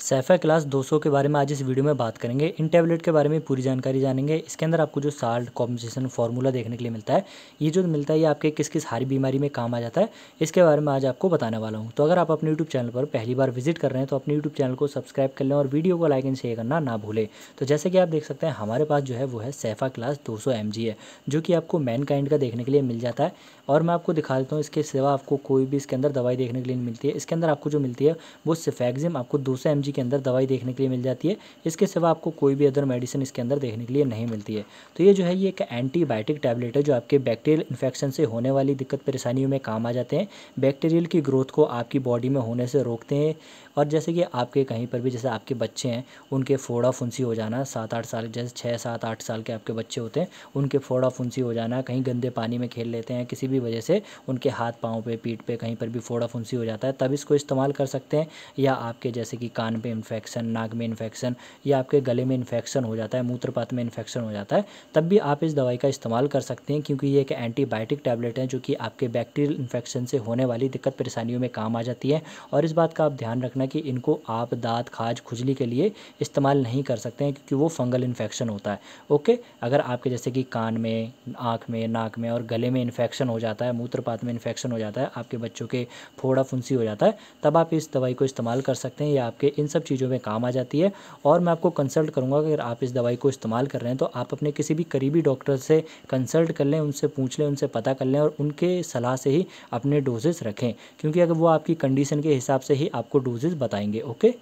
सैफा class 200 के बारे में आज इस वीडियो में बात करेंगे इन टैबलेट के बारे में पूरी जानकारी जानेंगे इसके अंदर आपको जो साल्ट कॉम्पोजिशन फार्मूला देखने के लिए मिलता है ये जो मिलता है ये आपके किस किस हारी बीमारी में काम आ जाता है इसके बारे में आज आपको बताने वाला हूँ तो अगर आप अपने यूट्यूब चैनल पर पहली बार विजिट कर रहे हैं तो अपने यूट्यूब चैनल को सब्सक्राइब कर लें और वीडियो को लाइक एंड शेयर करना ना भूलें तो जैसे कि आप देख सकते हैं हमारे पास जो है वो है सैफा क्लास दो सौ है जो कि आपको मैन काइंड का देखने के लिए मिल जाता है और मैं आपको दिखा देता हूँ इसके सिवा आपको कोई भी इसके अंदर दवाई देखने के लिए मिलती है इसके अंदर आपको जो मिलती है वो सिफेक्जिम आपको दो सौ पैथोलॉजी के अंदर दवाई देखने के लिए मिल जाती है इसके सिवा आपको कोई भी अदर मेडिसिन इसके अंदर देखने के लिए नहीं मिलती है तो ये जो है ये एक एंटीबायोटिक टैबलेट है जो आपके बैक्टीरियल इन्फेक्शन से होने वाली दिक्कत परेशानियों में काम आ जाते हैं बैक्टीरियल की ग्रोथ को आपकी बॉडी में होने से रोकते हैं और जैसे कि आपके कहीं पर भी जैसे आपके बच्चे हैं उनके फोड़ा फुंसी हो जाना सात आठ साल जैसे छः सात आठ साल के आपके बच्चे होते हैं उनके फोड़ा फुंसी हो जाना कहीं गंदे पानी में खेल लेते हैं किसी भी वजह से उनके हाथ पाँव पे पीठ पे कहीं पर भी फोड़ा फुंसी हो जाता है तब इसको इस्तेमाल कर सकते हैं या आपके जैसे कि कान पे इन्फेक्शन नाक में इन्फेक्शन या आपके गले में इन्फेक्शन हो जाता है मूत्रपात में इन्फेक्शन हो जाता है तब भी आप इस दवाई का इस्तेमाल कर सकते हैं क्योंकि ये एक एंटीबायोटिक टैबलेट है जो कि आपके बैक्टीरियल इन्फेक्शन से होने वाली दिक्कत परेशानियों में काम आ जाती है और इस बात का आप ध्यान रखना कि इनको आप दाँत खाज खुजली के लिए इस्तेमाल नहीं कर सकते हैं क्योंकि वो फंगल इन्फेक्शन होता है ओके अगर आपके जैसे कि कान में आँख में नाक में और गले में इन्फेक्शन हो जाता है मूत्रपात में इन्फेक्शन हो जाता है आपके बच्चों के फोड़ा फुंसी हो जाता है तब आप इस दवाई को इस्तेमाल कर सकते हैं या आपके इन सब चीज़ों में काम आ जाती है और मैं आपको कंसल्ट करूँगा अगर आप इस दवाई को इस्तेमाल कर रहे हैं तो आप अपने किसी भी करीबी डॉक्टर से कंसल्ट कर लें उनसे पूछ लें उनसे पता कर लें और उनके सलाह से ही अपने डोजेज़ रखें क्योंकि अगर वो आपकी कंडीशन के हिसाब से ही आपको डोजेज़ बताएंगे ओके